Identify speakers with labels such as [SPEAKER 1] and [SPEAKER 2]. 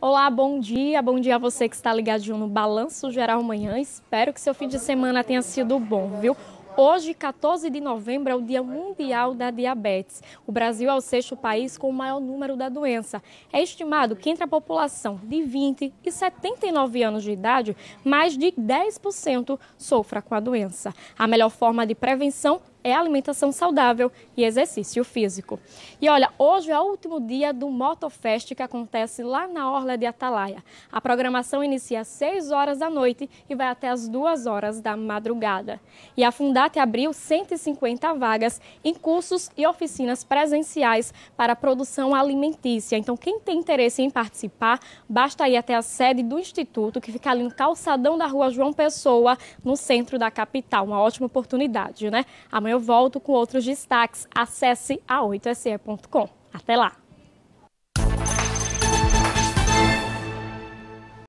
[SPEAKER 1] Olá, bom dia. Bom dia a você que está ligadinho no Balanço Geral Manhã. Espero que seu fim de semana tenha sido bom, viu? Hoje, 14 de novembro, é o Dia Mundial da Diabetes. O Brasil é o sexto país com o maior número da doença. É estimado que entre a população de 20 e 79 anos de idade, mais de 10% sofra com a doença. A melhor forma de prevenção é alimentação saudável e exercício físico. E olha, hoje é o último dia do Motofest que acontece lá na Orla de Atalaia. A programação inicia às 6 horas da noite e vai até às 2 horas da madrugada. E a Fundate abriu 150 vagas em cursos e oficinas presenciais para produção alimentícia. Então, quem tem interesse em participar, basta ir até a sede do Instituto, que fica ali no calçadão da rua João Pessoa, no centro da capital. Uma ótima oportunidade, né? Amanhã eu volto com outros destaques. Acesse a 8se.com. Até lá!